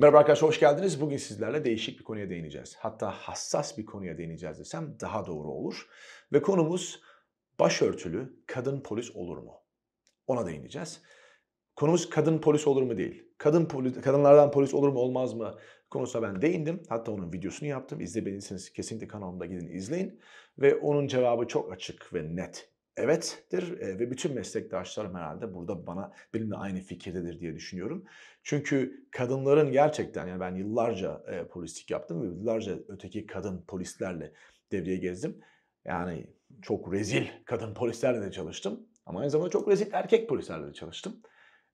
Merhaba arkadaşlar hoş geldiniz. Bugün sizlerle değişik bir konuya değineceğiz. Hatta hassas bir konuya değineceğiz desem daha doğru olur. Ve konumuz başörtülü kadın polis olur mu? Ona değineceğiz. Konumuz kadın polis olur mu değil. Kadın polis, kadınlardan polis olur mu olmaz mı konusuna ben değindim. Hatta onun videosunu yaptım. İzlemediyseniz kesinlikle kanalımda gidin izleyin. Ve onun cevabı çok açık ve net evettir e, ve bütün meslektaşlarım herhalde burada bana benimle aynı fikirdedir diye düşünüyorum. Çünkü kadınların gerçekten yani ben yıllarca e, polislik yaptım ve yıllarca öteki kadın polislerle devreye gezdim. Yani çok rezil kadın polislerle de çalıştım ama aynı zamanda çok rezil erkek polislerle de çalıştım.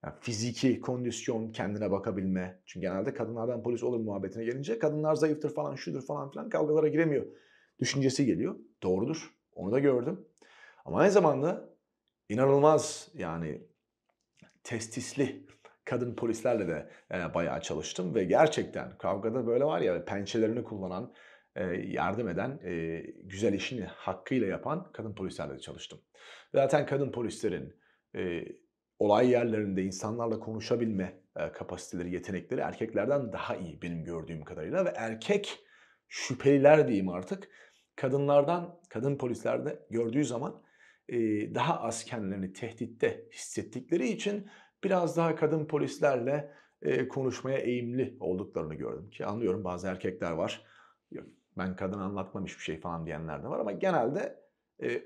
Yani fiziki kondisyon, kendine bakabilme. Çünkü genelde kadınlardan polis olur muhabbetine gelince kadınlar zayıftır falan şudur falan filan kavgalara giremiyor düşüncesi geliyor. Doğrudur. Onu da gördüm. Ama aynı zamanda inanılmaz yani testisli kadın polislerle de e, bayağı çalıştım ve gerçekten kavgada böyle var ya pençelerini kullanan, e, yardım eden, e, güzel işini hakkıyla yapan kadın polislerle de çalıştım. Zaten kadın polislerin e, olay yerlerinde insanlarla konuşabilme e, kapasiteleri, yetenekleri erkeklerden daha iyi benim gördüğüm kadarıyla ve erkek şüpheliler diyeyim artık kadınlardan, kadın polislerde gördüğü zaman daha az kendilerini tehditte hissettikleri için biraz daha kadın polislerle konuşmaya eğimli olduklarını gördüm. Ki anlıyorum bazı erkekler var. ben kadın anlatmam hiçbir şey falan diyenler de var ama genelde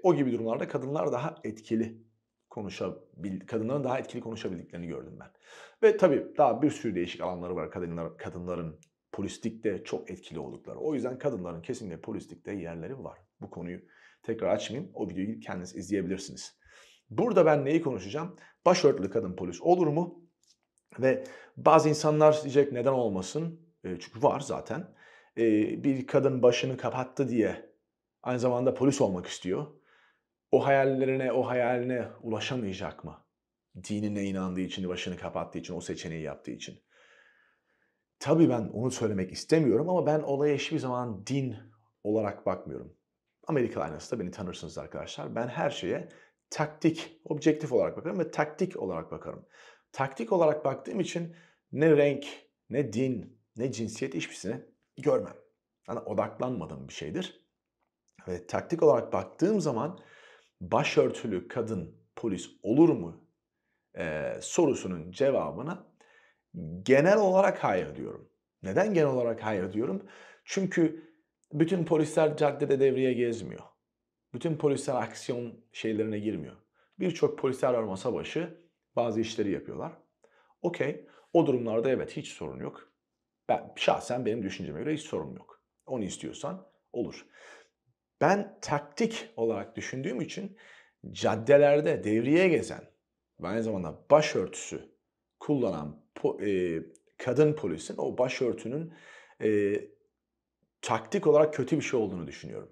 o gibi durumlarda kadınlar daha etkili konuşabil kadınların daha etkili konuşabildiklerini gördüm ben. Ve tabii daha bir sürü değişik alanları var kadınlar kadınların polislikte çok etkili oldukları. O yüzden kadınların kesinlikle polislikte yerleri var. Bu konuyu Tekrar açmayayım. O videoyu kendiniz izleyebilirsiniz. Burada ben neyi konuşacağım? Başörtülü kadın polis olur mu? Ve bazı insanlar diyecek neden olmasın? E, çünkü var zaten. E, bir kadın başını kapattı diye aynı zamanda polis olmak istiyor. O hayallerine, o hayaline ulaşamayacak mı? Dinine inandığı için, başını kapattığı için, o seçeneği yaptığı için. Tabii ben onu söylemek istemiyorum ama ben olaya hiçbir zaman din olarak bakmıyorum. Amerika aynası da beni tanırsınız arkadaşlar. Ben her şeye taktik, objektif olarak bakarım ve taktik olarak bakarım. Taktik olarak baktığım için ne renk, ne din, ne cinsiyet hiçbirisini görmem. Yani odaklanmadığım bir şeydir. Ve taktik olarak baktığım zaman başörtülü kadın polis olur mu ee, sorusunun cevabına genel olarak hayır diyorum. Neden genel olarak hayır diyorum? Çünkü bütün polisler caddede devriye gezmiyor. Bütün polisler aksiyon şeylerine girmiyor. Birçok polisler var masa başı bazı işleri yapıyorlar. Okey. O durumlarda evet hiç sorun yok. Ben şahsen benim düşünceme göre hiç sorun yok. Onu istiyorsan olur. Ben taktik olarak düşündüğüm için caddelerde devriye gezen ve aynı zamanda başörtüsü kullanan po e, kadın polisin o başörtünün e, taktik olarak kötü bir şey olduğunu düşünüyorum.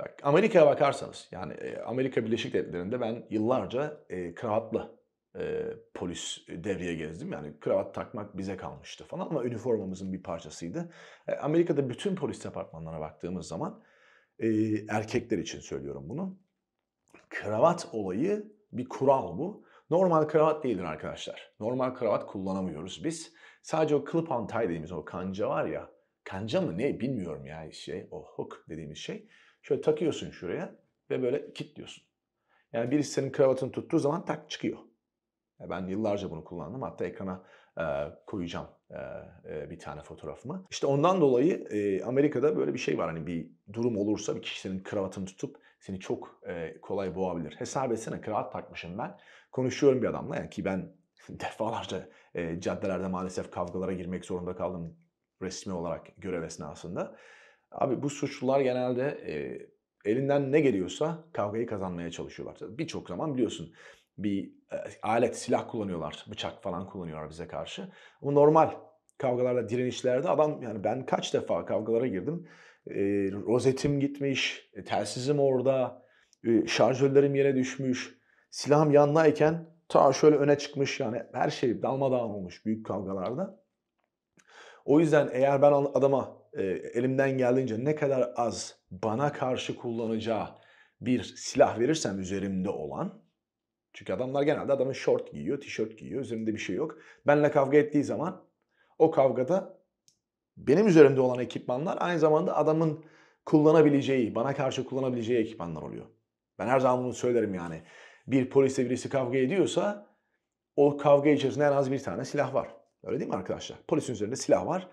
Bak, Amerika'ya bakarsanız yani e, Amerika Birleşik Devletleri'nde ben yıllarca e, kravatlı e, polis devreye gezdim. Yani kravat takmak bize kalmıştı falan ama üniformamızın bir parçasıydı. E, Amerika'da bütün polis departmanlarına baktığımız zaman e, erkekler için söylüyorum bunu. Kravat olayı bir kural bu. Normal kravat değildir arkadaşlar. Normal kravat kullanamıyoruz biz. Sadece o clip-on tie dediğimiz o kanca var ya kanca mı ne bilmiyorum ya şey o hook dediğimiz şey. Şöyle takıyorsun şuraya ve böyle kilitliyorsun. Yani birisi senin kravatını tuttuğu zaman tak çıkıyor. Ben yıllarca bunu kullandım. Hatta ekrana e, koyacağım e, e, bir tane fotoğrafımı. İşte ondan dolayı e, Amerika'da böyle bir şey var. Hani bir durum olursa bir kişinin kravatını tutup seni çok e, kolay boğabilir. Hesap etsene kravat takmışım ben. Konuşuyorum bir adamla yani ki ben defalarca e, caddelerde maalesef kavgalara girmek zorunda kaldım resmi olarak görev esnasında. Abi bu suçlular genelde e, elinden ne geliyorsa kavgayı kazanmaya çalışıyorlar. Birçok zaman biliyorsun bir e, alet, silah kullanıyorlar, bıçak falan kullanıyorlar bize karşı. Bu normal kavgalarda, direnişlerde adam yani ben kaç defa kavgalara girdim. E, rozetim gitmiş, e, telsizim orada, e, şarjörlerim yere düşmüş, silahım yanındayken ta şöyle öne çıkmış yani her şey dalmadağın olmuş büyük kavgalarda. O yüzden eğer ben adama e, elimden geldiğince ne kadar az bana karşı kullanacağı bir silah verirsem üzerimde olan çünkü adamlar genelde adamın short giyiyor, tişört giyiyor, üzerinde bir şey yok. Benle kavga ettiği zaman o kavgada benim üzerimde olan ekipmanlar aynı zamanda adamın kullanabileceği, bana karşı kullanabileceği ekipmanlar oluyor. Ben her zaman bunu söylerim yani. Bir polisle birisi kavga ediyorsa o kavga içerisinde en az bir tane silah var. Öyle değil mi arkadaşlar? Polisin üzerinde silah var.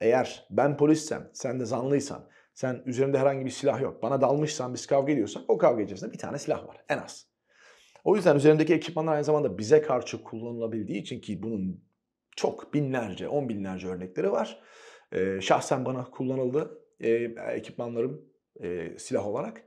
Eğer ben polissem, sen de zanlıysan, sen üzerinde herhangi bir silah yok, bana dalmışsan, biz kavga ediyorsak o kavga içerisinde bir tane silah var en az. O yüzden üzerindeki ekipmanlar aynı zamanda bize karşı kullanılabildiği için ki bunun çok binlerce, on binlerce örnekleri var. Ee, şahsen bana kullanıldı e, ekipmanlarım e, silah olarak.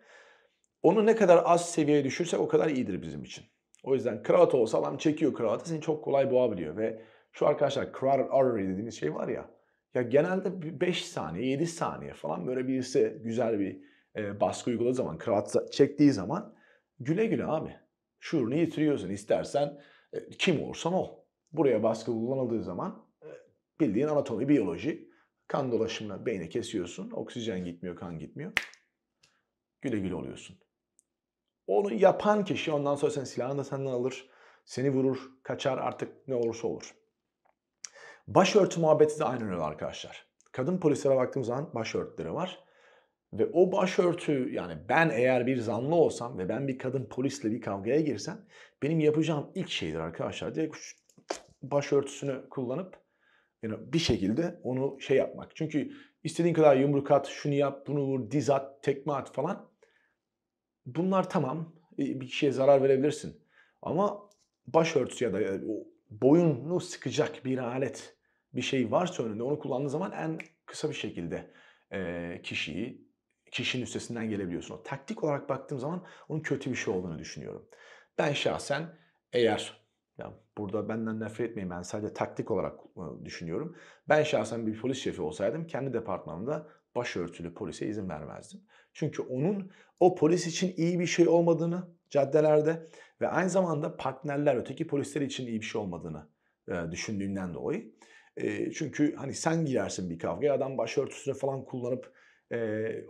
Onu ne kadar az seviyeye düşürsek o kadar iyidir bizim için. O yüzden kravat olsa adam çekiyor kravatı seni çok kolay boğabiliyor ve şu arkadaşlar carotid artery dediğimiz şey var ya. Ya genelde 5 saniye, 7 saniye falan böyle birisi güzel bir e, baskı uyguladığı zaman, kratza çektiği zaman güle güle abi. Şuurunu yitiriyorsun istersen e, kim olursan ol. Buraya baskı kullanıldığı zaman e, bildiğin anatomi, biyoloji kan dolaşımına beyni kesiyorsun. Oksijen gitmiyor, kan gitmiyor. Güle güle oluyorsun. Onu yapan kişi ondan sonra sen silahını da senden alır. Seni vurur, kaçar artık ne olursa olur. Başörtü muhabbeti de aynı öyle arkadaşlar. Kadın polislere baktığımız zaman başörtüleri var. Ve o başörtü yani ben eğer bir zanlı olsam ve ben bir kadın polisle bir kavgaya girsem benim yapacağım ilk şeydir arkadaşlar. Direkt başörtüsünü kullanıp yani bir şekilde onu şey yapmak. Çünkü istediğin kadar yumruk at, şunu yap, bunu vur, diz at, tekme at falan. Bunlar tamam e, bir kişiye zarar verebilirsin. Ama başörtüsü ya da e, boyunu sıkacak bir alet, bir şey varsa önünde onu kullandığın zaman en kısa bir şekilde kişiyi, kişinin üstesinden gelebiliyorsun. O taktik olarak baktığım zaman onun kötü bir şey olduğunu düşünüyorum. Ben şahsen eğer ya burada benden nefret etmeyin ben sadece taktik olarak düşünüyorum. Ben şahsen bir polis şefi olsaydım kendi departmanımda başörtülü polise izin vermezdim. Çünkü onun o polis için iyi bir şey olmadığını caddelerde ve aynı zamanda partnerler öteki polisler için iyi bir şey olmadığını e, düşündüğünden dolayı. E, çünkü hani sen girersin bir kavgaya adam başörtüsünü falan kullanıp e,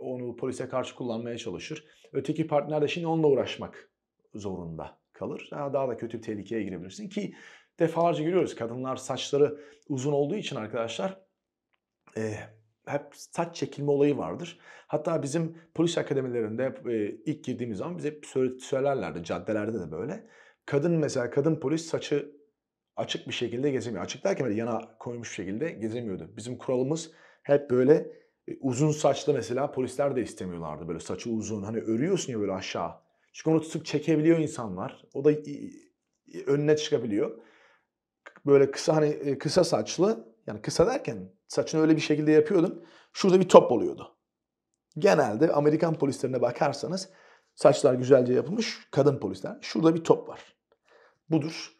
onu polise karşı kullanmaya çalışır. Öteki partner de şimdi onunla uğraşmak zorunda kalır. Daha, daha da kötü bir tehlikeye girebilirsin ki defalarca görüyoruz kadınlar saçları uzun olduğu için arkadaşlar e, hep saç çekilme olayı vardır. Hatta bizim polis akademilerinde e, ilk girdiğimiz zaman bize hep söylerlerdi caddelerde de böyle. Kadın mesela kadın polis saçı açık bir şekilde gezemiyor. Açık derken böyle yana koymuş şekilde gezemiyordu. Bizim kuralımız hep böyle e, uzun saçlı mesela polisler de istemiyorlardı. Böyle saçı uzun hani örüyorsun ya böyle aşağı. Çünkü onu tutup çekebiliyor insanlar. O da önüne çıkabiliyor. Böyle kısa hani e, kısa saçlı yani kısa derken saçını öyle bir şekilde yapıyordum. Şurada bir top oluyordu. Genelde Amerikan polislerine bakarsanız saçlar güzelce yapılmış kadın polisler. Şurada bir top var. Budur.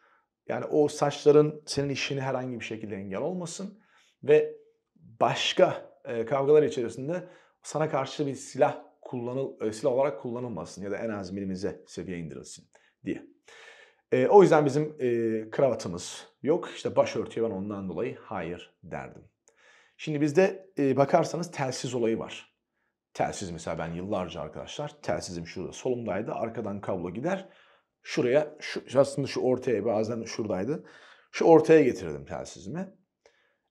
Yani o saçların senin işini herhangi bir şekilde engel olmasın ve başka e, kavgalar içerisinde sana karşı bir silah kullanıl e, silah olarak kullanılmasın ya da en az milimize seviye indirilsin diye. E, o yüzden bizim e, kravatımız yok. İşte başörtüye ben ondan dolayı hayır derdim. Şimdi bizde e, bakarsanız telsiz olayı var. Telsiz mesela ben yıllarca arkadaşlar telsizim şurada solumdaydı. Arkadan kablo gider. Şuraya şu, aslında şu ortaya bazen şuradaydı. Şu ortaya getirdim telsizimi.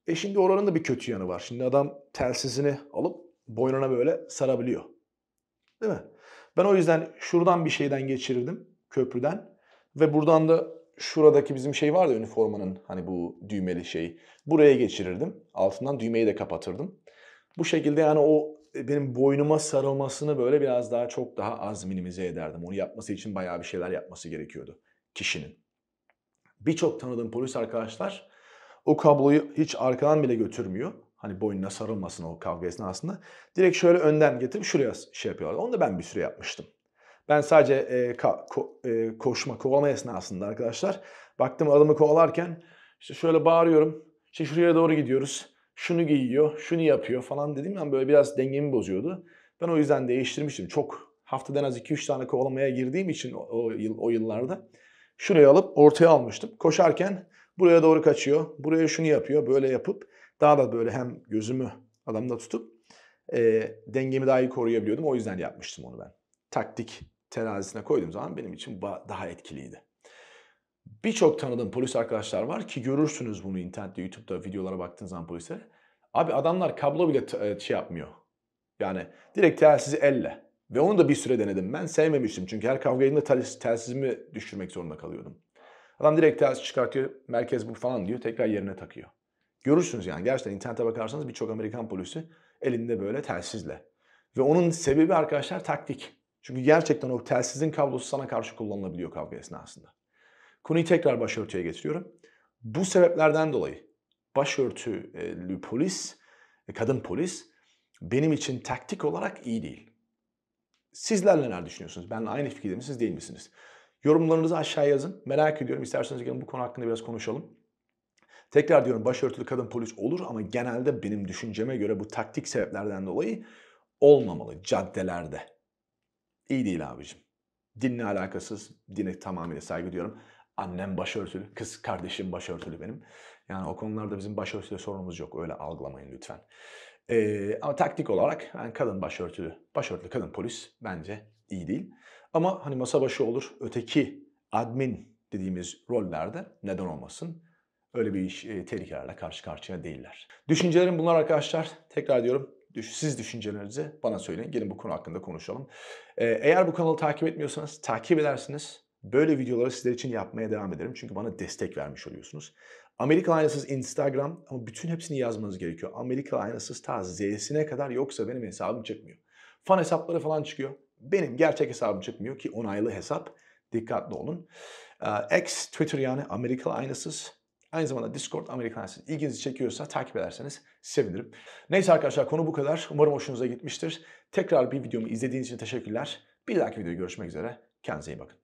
E şimdi oranın da bir kötü yanı var. Şimdi adam telsizini alıp boynuna böyle sarabiliyor. Değil mi? Ben o yüzden şuradan bir şeyden geçirirdim köprüden ve buradan da şuradaki bizim şey var da üniformanın hani bu düğmeli şey. Buraya geçirirdim. Altından düğmeyi de kapatırdım. Bu şekilde yani o e, benim boynuma sarılmasını böyle biraz daha çok daha az minimize ederdim. Onu yapması için bayağı bir şeyler yapması gerekiyordu kişinin. Birçok tanıdığım polis arkadaşlar o kabloyu hiç arkadan bile götürmüyor. Hani boynuna sarılmasın o kavga esnasında. Direkt şöyle önden getirip şuraya şey yapıyorlar. Onu da ben bir süre yapmıştım. Ben sadece e, ka, ko, e, koşma, kovalama esnasında arkadaşlar baktım adamı kovalarken işte şöyle bağırıyorum. İşte şuraya doğru gidiyoruz. Şunu giyiyor, şunu yapıyor falan dedim zaman böyle biraz dengemi bozuyordu. Ben o yüzden değiştirmiştim. Çok haftada en az 2-3 tane kovalamaya girdiğim için o, o, yıl, o yıllarda şuraya alıp ortaya almıştım. Koşarken buraya doğru kaçıyor, buraya şunu yapıyor, böyle yapıp daha da böyle hem gözümü adamda tutup e, dengemi daha iyi koruyabiliyordum. O yüzden yapmıştım onu ben. Taktik terazisine koyduğum zaman benim için daha etkiliydi. Birçok tanıdığım polis arkadaşlar var ki görürsünüz bunu internette, YouTube'da videolara baktığınız zaman polise, Abi adamlar kablo bile e, şey yapmıyor. Yani direkt telsizi elle. Ve onu da bir süre denedim. Ben sevmemiştim çünkü her kavga yerinde tels telsizimi düşürmek zorunda kalıyordum. Adam direkt telsiz çıkartıyor, merkez bu falan diyor, tekrar yerine takıyor. Görürsünüz yani gerçekten internete bakarsanız birçok Amerikan polisi elinde böyle telsizle. Ve onun sebebi arkadaşlar taktik. Çünkü gerçekten o telsizin kablosu sana karşı kullanılabiliyor kavga esnasında. Konuyu tekrar başörtüye getiriyorum. Bu sebeplerden dolayı başörtülü e, polis, e, kadın polis benim için taktik olarak iyi değil. Sizler neler düşünüyorsunuz? Benle aynı fikirde misiniz değil misiniz? Yorumlarınızı aşağıya yazın. Merak ediyorum. İsterseniz gelin bu konu hakkında biraz konuşalım. Tekrar diyorum başörtülü kadın polis olur ama genelde benim düşünceme göre bu taktik sebeplerden dolayı olmamalı caddelerde. İyi değil abicim. Dinle alakasız, dine tamamıyla saygı duyuyorum. Annem başörtülü, kız kardeşim başörtülü benim. Yani o konularda bizim başörtüyle sorunumuz yok. Öyle algılamayın lütfen. Ee, ama taktik olarak yani kadın başörtülü, başörtülü kadın polis bence iyi değil. Ama hani masa başı olur, öteki admin dediğimiz rollerde neden olmasın? Öyle bir iş, e, tehlikelerle karşı karşıya değiller. Düşüncelerim bunlar arkadaşlar. Tekrar diyorum siz düşüncelerinizi bana söyleyin. Gelin bu konu hakkında konuşalım. Ee, eğer bu kanalı takip etmiyorsanız takip edersiniz. Böyle videoları sizler için yapmaya devam ederim. Çünkü bana destek vermiş oluyorsunuz. Amerika Aynasız Instagram ama bütün hepsini yazmanız gerekiyor. Amerika Aynasız ta Z'sine kadar yoksa benim hesabım çıkmıyor. Fan hesapları falan çıkıyor. Benim gerçek hesabım çıkmıyor ki onaylı hesap. Dikkatli olun. Ee, X Twitter yani Amerika Aynasız Aynı zamanda Discord Amerikan Amerikansız ilginizi çekiyorsa takip ederseniz sevinirim. Neyse arkadaşlar konu bu kadar. Umarım hoşunuza gitmiştir. Tekrar bir videomu izlediğiniz için teşekkürler. Bir dahaki videoda görüşmek üzere. Kendinize iyi bakın.